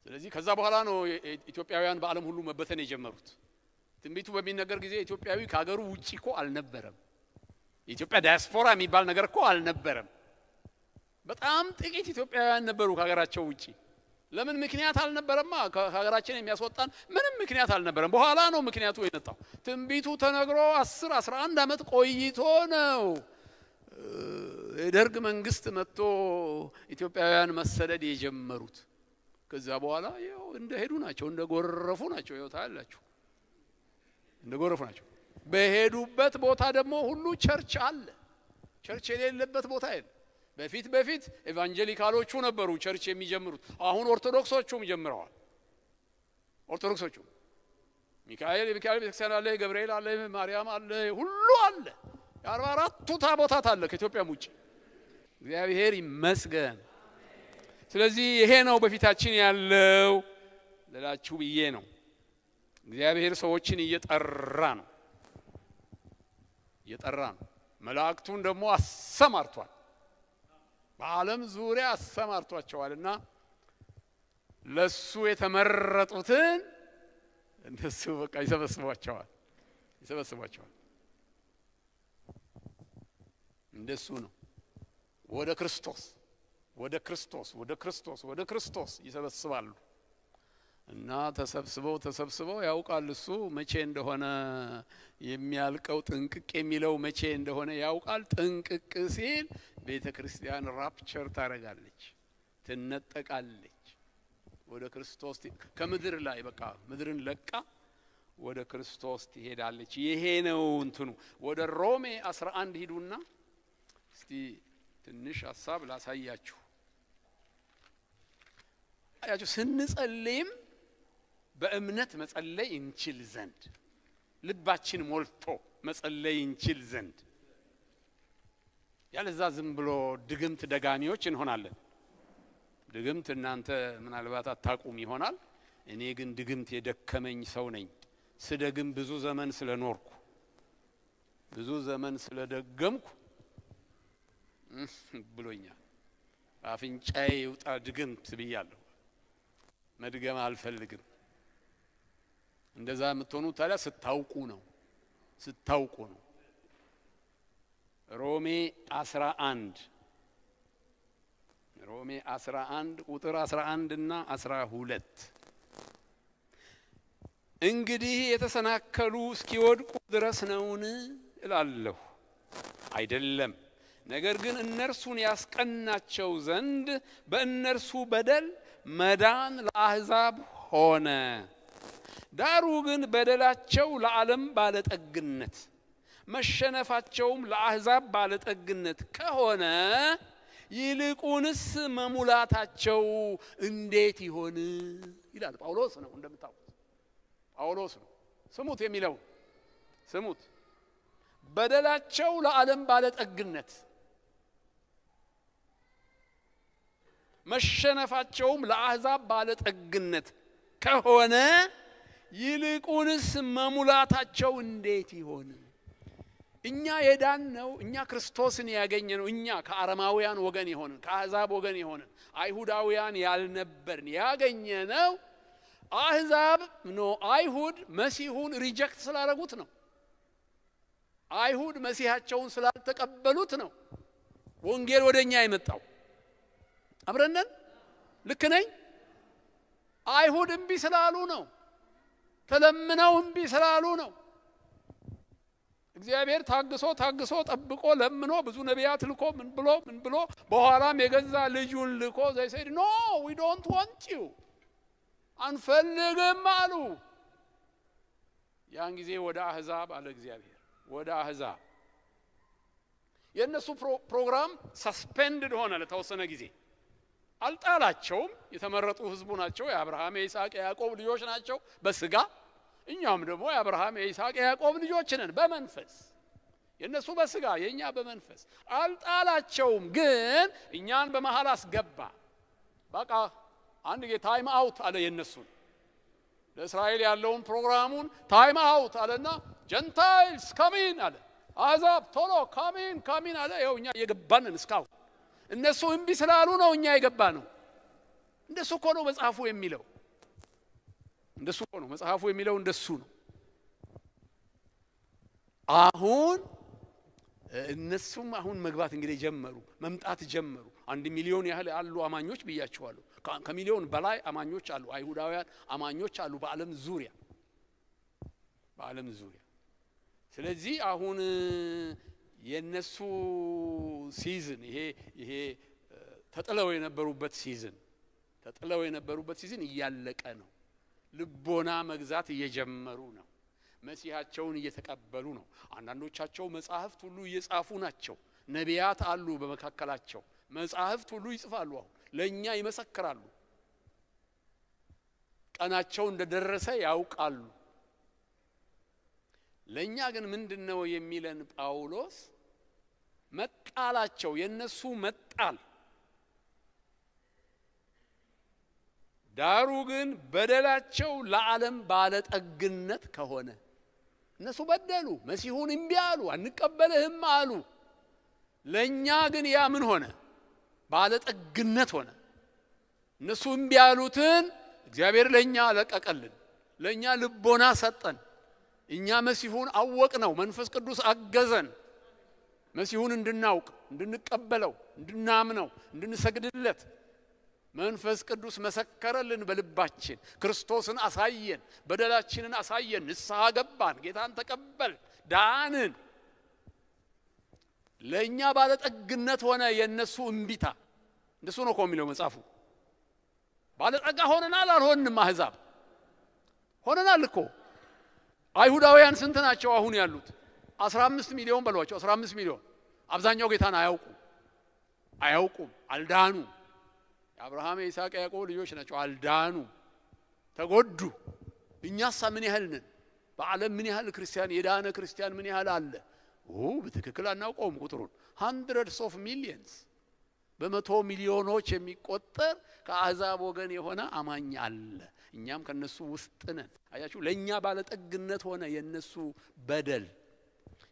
ስለዚህ ከዛ በኋላ ነው ኢትዮጵያውያን በዓለም ሁሉ መበተን የጀመሩት። ትንቢቱ በሚነገር ጊዜ ኢትዮጵያዊ ከሀገሩ ውጭ እኮ አልነበረም። የኢትዮጵያ ዳያስፖራ የሚባል ነገር እኮ አልነበረም። በጣም ጥቂት ኢትዮጵያውያን ነበሩ ከሀገራቸው ውጭ። ለምን ምክንያት አልነበረማ። ከሀገራችን የሚያስወጣን ምንም ምክንያት አልነበረም። በኋላ ነው ምክንያቱ የመጣው። ትንቢቱ ተነግሮ አስር አስራ አንድ ዓመት ቆይቶ ነው የደርግ መንግስት መጥቶ ኢትዮጵያውያን መሰደድ የጀመሩት ከዛ በኋላ እንደ እንደሄዱ ናቸው፣ እንደ ጎረፉ ናቸው። ይኸው ታያላችሁ፣ እንደ ጎረፉ ናቸው። በሄዱበት ቦታ ደግሞ ሁሉ ቸርች አለ። ቸርች የሌለበት ቦታ የለ። በፊት በፊት ኤቫንጀሊካሎቹ ነበሩ ቸርች የሚጀምሩት። አሁን ኦርቶዶክሶቹም ጀምረዋል። ኦርቶዶክሶቹ ሚካኤል የሚካኤል ቤተክርስቲያን አለ፣ ገብርኤል አለ፣ ማርያም አለ፣ ሁሉ አለ። የአርባ አራቱ ታቦታት አለ ከኢትዮጵያም ውጭ እግዚአብሔር ይመስገን። ስለዚህ ይሄ ነው በፊታችን ያለው ለላችሁ ብዬ ነው። እግዚአብሔር ሰዎችን እየጠራ ነው እየጠራ ነው። መላእክቱን ደግሞ አሰማርቷል፣ በአለም ዙሪያ አሰማርቷቸዋል እና ለሱ የተመረጡትን እነሱ በቃ ይሰበስቧቸዋል ይሰበስቧቸዋል። እንደሱ ነው። ወደ ክርስቶስ ወደ ክርስቶስ ወደ ክርስቶስ ወደ ክርስቶስ ይሰበስባሉ እና ተሰብስበው ተሰብስበው ያውቃል። እሱ መቼ እንደሆነ የሚያልቀው ጥንቅቅ የሚለው መቼ እንደሆነ ያውቃል። ጥንቅቅ ሲል ቤተ ክርስቲያን ራፕቸር ታደርጋለች፣ ትነጠቃለች። ወደ ክርስቶስ ከምድር ላይ በቃ ምድርን ለቃ ወደ ክርስቶስ ትሄዳለች። ይሄ ነው እንትኑ። ወደ ሮሜ 11 ሂዱና እስቲ ትንሽ ሀሳብ ላሳያችሁ። አያችሁ፣ ስንጸልይም በእምነት መጸለይ እንችል ዘንድ ልባችን ሞልቶ መጸለይ እንችል ዘንድ ያለዛ ዝም ብሎ ድግምት ደጋሚዎች እንሆናለን። ድግምት እናንተ ምናልባት አታቁም ይሆናል። እኔ ግን ድግምት የደከመኝ ሰው ነኝ። ስደግም ብዙ ዘመን ስለኖርኩ ብዙ ዘመን ስለደገምኩ ብሎኛል። አፍንጫዬ ይውጣ ድግምት ብያለሁ። መድገም አልፈልግም። እንደዛ የምትሆኑ ታዲያ ስታውቁ ነው ስታውቁ ነው። ሮሜ አስራ አንድ ሮሜ አስራ አንድ ቁጥር አስራ አንድ እና አስራ ሁለት እንግዲህ የተሰናከሉ እስኪወድቁ ድረስ ነውን እላለሁ? አይደለም ነገር ግን እነርሱን ያስቀናቸው ዘንድ በእነርሱ በደል መዳን ለአሕዛብ ሆነ። ዳሩ ግን በደላቸው ለዓለም ባለጠግነት መሸነፋቸውም ለአሕዛብ ባለጠግነት ከሆነ ይልቁንስ መሙላታቸው እንዴት ይሆን ይላል። ጳውሎስ ነው እንደምታውቁት፣ ጳውሎስ ነው። ስሙት የሚለው ስሙት። በደላቸው ለዓለም ባለጠግነት መሸነፋቸውም ለአሕዛብ ባለጠግነት ከሆነ ይልቁንስ መሙላታቸው እንዴት ይሆን? እኛ የዳን ነው፣ እኛ ክርስቶስን ያገኘ ነው፣ እኛ ከአረማውያን ወገን የሆንን ከአሕዛብ ወገን የሆንን አይሁዳውያን ያልነበርን ያገኘ ነው። አሕዛብ ኖ አይሁድ መሲሁን ሪጀክት ስላረጉት ነው። አይሁድ መሲሃቸውን ስላልተቀበሉት ነው ወንጌል ወደ እኛ የመጣው። አብረነን ልክ ነኝ። አይሁድ እምቢ ስላሉ ነው። ተለምነው እምቢ ስላሉ ነው። እግዚአብሔር ታግሶ ታግሶ ጠብቆ ለምኖ ብዙ ነቢያት ልኮ ምን ብሎ ምን ብሎ በኋላም የገዛ ልጁን ልኮ ዘይሰድ ኖ ዊ ዶንት ወንት ዩ አንፈልግም አሉ። ያን ጊዜ ወደ አህዛብ አለ እግዚአብሔር ወደ አህዛብ የእነሱ ፕሮግራም ሰስፔንድድ ሆነ ለተወሰነ ጊዜ። አልጣላቸውም። የተመረጡ ህዝቡ ናቸው። የአብርሃም የይስሐቅ የያዕቆብ ልጆች ናቸው በስጋ እኛም ደግሞ የአብርሃም የይስሐቅ የያዕቆብ ልጆች ነን በመንፈስ የእነሱ በስጋ የእኛ በመንፈስ አልጣላቸውም፣ ግን እኛን በመሀል አስገባ። በቃ አንድ ጌ ታይም አውት አለ። የእነሱን ለእስራኤል ያለውን ፕሮግራሙን ታይም አውት አለና ጀንታይልስ ካሚን አለ። አሕዛብ ቶሎ ካሚን ካሚን አለ። ይኸው እኛ የገባንን እስካሁን እነሱ እምቢ ስላሉ ነው እኛ የገባ ነው። እንደሱ እኮ ነው መጽሐፉ የሚለው። እንደሱ እኮ ነው መጽሐፉ የሚለው። እንደሱ ነው። አሁን እነሱም አሁን መግባት እንግዲህ ጀመሩ፣ መምጣት ጀመሩ። አንድ ሚሊዮን ያህል አሉ አማኞች ብያቸዋሉ ከሚሊዮን በላይ አማኞች አሉ፣ አይሁዳውያን አማኞች አሉ በአለም ዙሪያ በአለም ዙሪያ። ስለዚህ አሁን የነሱ ሲዝን ይሄ ይሄ ተጥለው የነበሩበት ሲዝን ተጥለው የነበሩበት ሲዝን እያለቀ ነው። ልቦና መግዛት እየጀመሩ ነው። መሲሃቸውን እየተቀበሉ ነው። አንዳንዶቻቸው መጻሕፍት ሁሉ እየጻፉ ናቸው። ነቢያት አሉ በመካከላቸው። መጻሕፍት ሁሉ ይጽፋሉ፣ አሁን ለእኛ ይመሰክራሉ። ቀናቸው እንደደረሰ ያውቃሉ። ለእኛ ግን ምንድን ነው የሚለን ጳውሎስ? መጣላቸው የነሱ መጣል ዳሩ ግን በደላቸው ለዓለም ባለጠግነት ከሆነ እነሱ በደሉ፣ መሲሁን እምቢ አሉ፣ አንቀበልህም አሉ። ለእኛ ግን ያ ምን ሆነ? ባለጠግነት ሆነ። እነሱ እምቢ ያሉትን እግዚአብሔር ለእኛ አለቀቀልን ለእኛ ልቦና ሰጠን። እኛ መሲሁን አወቅ ነው፣ መንፈስ ቅዱስ አገዘን። መሲሁን እንድናውቅ፣ እንድንቀበለው፣ እንድናምነው፣ እንድንሰግድለት መንፈስ ቅዱስ መሰከረልን በልባችን። ክርስቶስን አሳየን፣ በደላችንን አሳየን፣ ንስሐ ገባን፣ ጌታን ተቀበል፣ ዳንን። ለእኛ ባለጠግነት ሆነ የእነሱ እምቢታ። እንደሱ ነው እኮ የሚለው መጽሐፉ። ባለጠጋ ሆነናል፣ አልሆንም? አህዛብ ሆነናል እኮ። አይሁዳውያን ስንት ናቸው አሁን ያሉት? 15 ሚሊዮን በሏቸው። 15 ሚሊዮን አብዛኛው ጌታን አያውቁም አያውቁም፣ አልዳኑ። የአብርሃም የይስሐቅ ያዕቆብ ልጆች ናቸው፣ አልዳኑ፣ ተጎዱ። እኛሳ ምን ያህል ነን? በዓለም ምን ያህል ክርስቲያን የዳነ ክርስቲያን ምን ያህል አለ? ኦ በትክክል አናውቀውም ቁጥሩን። ሃንድረድስ ኦፍ ሚሊየንስ በመቶ ሚሊዮኖች የሚቆጠር ከአዛብ ወገን የሆነ አማኝ አለ። እኛም ከነሱ ውስጥ ነን። አያችሁ፣ ለእኛ ባለጠግነት ሆነ የነሱ በደል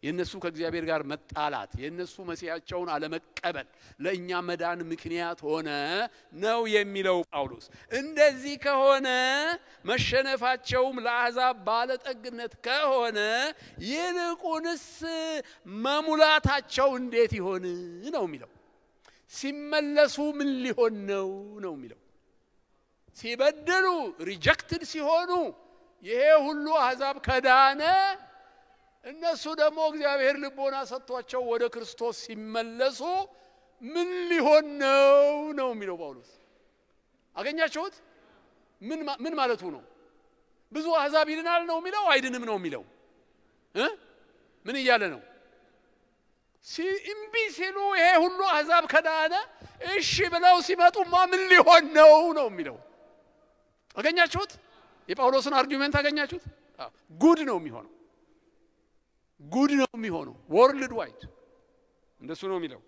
የእነሱ ከእግዚአብሔር ጋር መጣላት፣ የእነሱ መሲያቸውን አለመቀበል ለእኛ መዳን ምክንያት ሆነ ነው የሚለው ጳውሎስ። እንደዚህ ከሆነ መሸነፋቸውም ለአሕዛብ ባለጠግነት ከሆነ ይልቁንስ መሙላታቸው እንዴት ይሆን ነው የሚለው። ሲመለሱ ምን ሊሆን ነው ነው የሚለው። ሲበድሉ ሪጀክትድ ሲሆኑ ይሄ ሁሉ አሕዛብ ከዳነ እነሱ ደግሞ እግዚአብሔር ልቦና ሰጥቷቸው ወደ ክርስቶስ ሲመለሱ ምን ሊሆን ነው ነው የሚለው ጳውሎስ። አገኛችሁት? ምን ማለቱ ነው? ብዙ አሕዛብ ይድናል ነው የሚለው አይድንም ነው የሚለው? ምን እያለ ነው? እምቢ ሲሉ ይሄ ሁሉ አሕዛብ ከዳነ እሺ ብለው ሲመጡማ ምን ሊሆን ነው ነው የሚለው። አገኛችሁት? የጳውሎስን አርጊመንት አገኛችሁት? ጉድ ነው የሚሆነው። ጉድ ነው የሚሆነው። ወርልድ ዋይድ እንደሱ ነው የሚለው።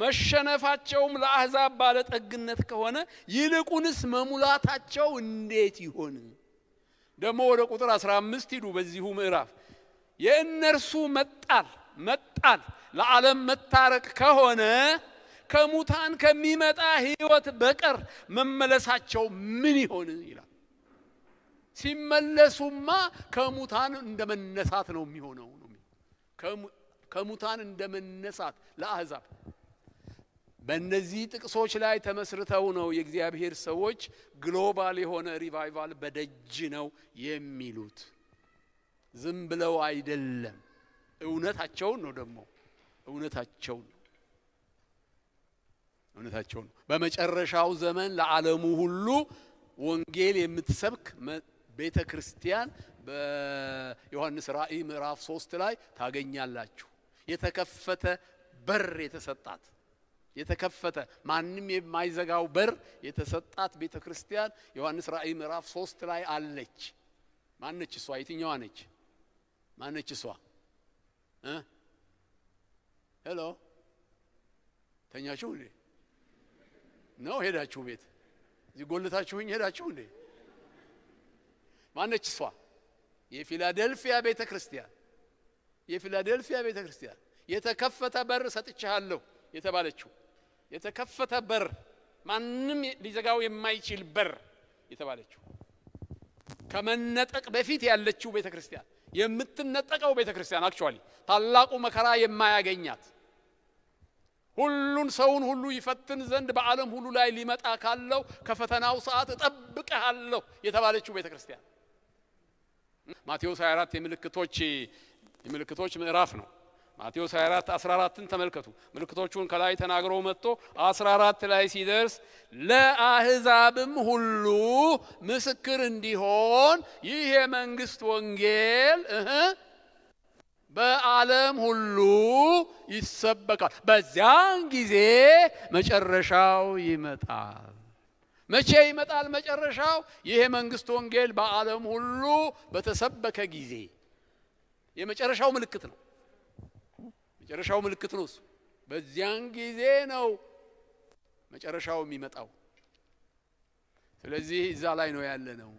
መሸነፋቸውም ለአሕዛብ ባለጠግነት ከሆነ ይልቁንስ መሙላታቸው እንዴት ይሆን? ደግሞ ወደ ቁጥር 15 ሂዱ። በዚሁ ምዕራፍ የእነርሱ መጣል መጣል ለዓለም መታረቅ ከሆነ ከሙታን ከሚመጣ ሕይወት በቀር መመለሳቸው ምን ይሆን ይላል። ሲመለሱማ ከሙታን እንደ መነሳት ነው የሚሆነው። ከሙታን እንደ መነሳት በእነዚህ ጥቅሶች ላይ ተመስርተው ነው የእግዚአብሔር ሰዎች ግሎባል የሆነ ሪቫይቫል በደጅ ነው የሚሉት። ዝም ብለው አይደለም፣ እውነታቸውን ነው ደግሞ እውነታቸውን እውነታቸው ነው። በመጨረሻው ዘመን ለዓለሙ ሁሉ ወንጌል የምትሰብክ ቤተ ክርስቲያን በዮሐንስ ራእይ ምዕራፍ ሶስት ላይ ታገኛላችሁ። የተከፈተ በር የተሰጣት የተከፈተ ማንም የማይዘጋው በር የተሰጣት ቤተ ክርስቲያን ዮሐንስ ራእይ ምዕራፍ ሶስት ላይ አለች። ማነች እሷ? የትኛዋ ነች? ማነች እሷ? ሄሎ ተኛችሁ እንዴ? ነው ሄዳችሁ ቤት እዚህ ጎልታችሁኝ ሄዳችሁ እንዴ? ማነች እሷ የፊላደልፊያ ቤተ ክርስቲያን የፊላደልፊያ ቤተ ክርስቲያን የተከፈተ በር ሰጥቻለሁ የተባለችው የተከፈተ በር ማንም ሊዘጋው የማይችል በር የተባለችው ከመነጠቅ በፊት ያለችው ቤተ ክርስቲያን የምትነጠቀው ቤተ ክርስቲያን አክቹዋሊ ታላቁ መከራ የማያገኛት ሁሉን ሰውን ሁሉ ይፈትን ዘንድ በዓለም ሁሉ ላይ ሊመጣ ካለው ከፈተናው ሰዓት እጠብቀሃለሁ የተባለችው ቤተ ክርስቲያን ማቴዎስ 24 የምልክቶች የምልክቶች ምዕራፍ ነው። ማቴዎስ 24 14ን ተመልከቱ። ምልክቶቹን ከላይ ተናግሮ መጥቶ 14 ላይ ሲደርስ ለአህዛብም ሁሉ ምስክር እንዲሆን ይህ የመንግስት ወንጌል በዓለም ሁሉ ይሰበካል፣ በዚያን ጊዜ መጨረሻው ይመጣል። መቼ ይመጣል መጨረሻው? ይሄ መንግስት ወንጌል በዓለም ሁሉ በተሰበከ ጊዜ የመጨረሻው ምልክት ነው። መጨረሻው ምልክት ነው። እሱ በዚያን ጊዜ ነው መጨረሻው የሚመጣው። ስለዚህ እዛ ላይ ነው ያለ ነው።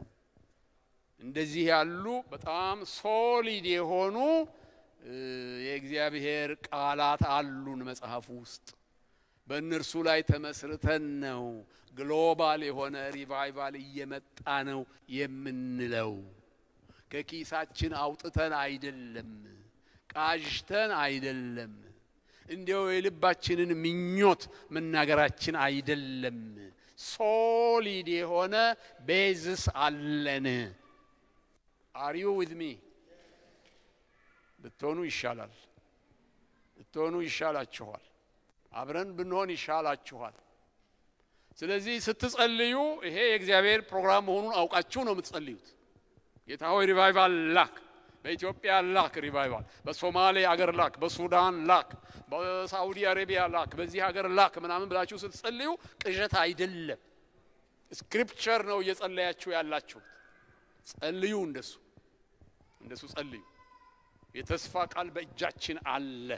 እንደዚህ ያሉ በጣም ሶሊድ የሆኑ የእግዚአብሔር ቃላት አሉን መጽሐፍ ውስጥ በእነርሱ ላይ ተመስርተን ነው ግሎባል የሆነ ሪቫይቫል እየመጣ ነው የምንለው። ከኪሳችን አውጥተን አይደለም፣ ቃዥተን አይደለም፣ እንዲያው የልባችንን ምኞት መናገራችን አይደለም። ሶሊድ የሆነ ቤዝስ አለን። አሪዩ ዊዝ ሚ ብትሆኑ ይሻላል፣ ብትሆኑ ይሻላችኋል። አብረን ብንሆን ይሻላችኋል። ስለዚህ ስትጸልዩ ይሄ የእግዚአብሔር ፕሮግራም መሆኑን አውቃችሁ ነው የምትጸልዩት። ጌታ ሆይ ሪቫይቫል ላክ፣ በኢትዮጵያ ላክ ሪቫይቫል፣ በሶማሌ አገር ላክ፣ በሱዳን ላክ፣ በሳውዲ አረቢያ ላክ፣ በዚህ ሀገር ላክ ምናምን ብላችሁ ስትጸልዩ ቅዠት አይደለም፣ ስክሪፕቸር ነው እየጸለያችሁ ያላችሁት። ጸልዩ፣ እንደሱ እንደሱ ጸልዩ። የተስፋ ቃል በእጃችን አለ።